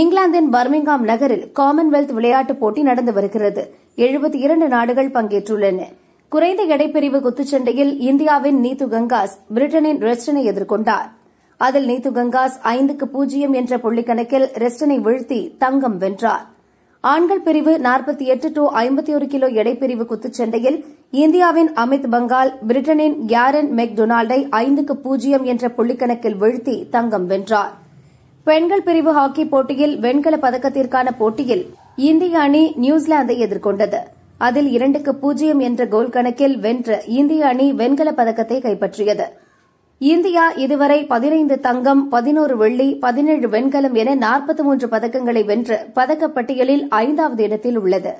இங்கிலாந்தின் பர்மிங்காம் நகரில் காமன்வெல்த் விளையாட்டுப் போட்டி நடந்து வருகிறது எழுபத்தி இரண்டு நாடுகள் பங்கேற்றுள்ளன குறைந்த எடைப்பிரிவு குத்துச்சண்டையில் இந்தியாவின் நீத்து கங்காஸ் பிரிட்டனின் ரெஸ்டனை எதிர்கொண்டார் அதில் நீத்து கங்காஸ் ஐந்துக்கு பூஜ்ஜியம் என்ற புள்ளிக்கணக்கில் ரெஸ்டனை வீழ்த்தி தங்கம் வென்றார் ஆண்கள் பிரிவு நாற்பத்தி எட்டு டு ஐம்பத்தி ஒரு கிலோ எடைப்பிரிவு குத்துச்சண்டையில் இந்தியாவின் அமித் பங்கால் பிரிட்டனின் கேரன் மெக்டொனால்டை ஐந்துக்கு பூஜ்ஜியம் என்ற புள்ளிக்கணக்கில் வீழ்த்தி தங்கம் வென்றாா் பெண்கள் பிரிவு ஹாக்கி போட்டியில் வெண்கல பதக்கத்திற்கான போட்டியில் இந்திய அணி நியூசிலாந்தை எதிர்கொண்டது அதில் இரண்டுக்கு பூஜ்ஜியம் என்ற கோல் கணக்கில் வென்ற இந்திய அணி வெண்கல பதக்கத்தை கைப்பற்றியது இந்தியா இதுவரை பதினைந்து தங்கம் பதினோரு வெள்ளி பதினேழு வெண்கலம் என நாற்பத்தி மூன்று பதக்கங்களை வென்று பதக்கப்பட்டியலில் ஐந்தாவது இடத்தில் உள்ளது